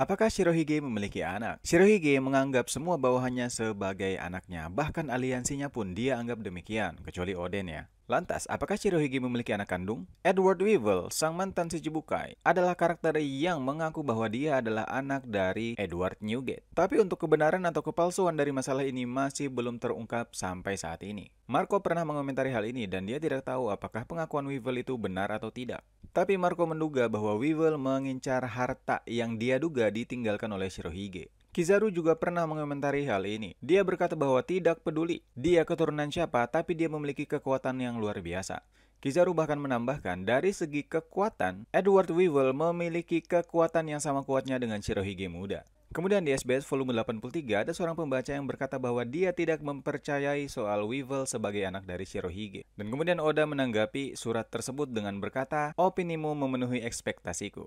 Apakah Shirohige memiliki anak? Shirohige menganggap semua bawahannya sebagai anaknya, bahkan aliansinya pun dia anggap demikian, kecuali Oden ya. Lantas, apakah Shirohige memiliki anak kandung? Edward Weevil, sang mantan Shichibukai, adalah karakter yang mengaku bahwa dia adalah anak dari Edward Newgate. Tapi untuk kebenaran atau kepalsuan dari masalah ini masih belum terungkap sampai saat ini. Marco pernah mengomentari hal ini dan dia tidak tahu apakah pengakuan Weevil itu benar atau tidak. Tapi Marco menduga bahwa Weevil mengincar harta yang dia duga ditinggalkan oleh Shirohige. Kizaru juga pernah mengomentari hal ini. Dia berkata bahwa tidak peduli dia keturunan siapa, tapi dia memiliki kekuatan yang luar biasa. Kizaru bahkan menambahkan, dari segi kekuatan, Edward Weevil memiliki kekuatan yang sama kuatnya dengan Shirohige muda. Kemudian di SBS volume 83 ada seorang pembaca yang berkata bahwa dia tidak mempercayai soal Weevil sebagai anak dari Shirohige. Dan kemudian Oda menanggapi surat tersebut dengan berkata, opinimu memenuhi ekspektasiku.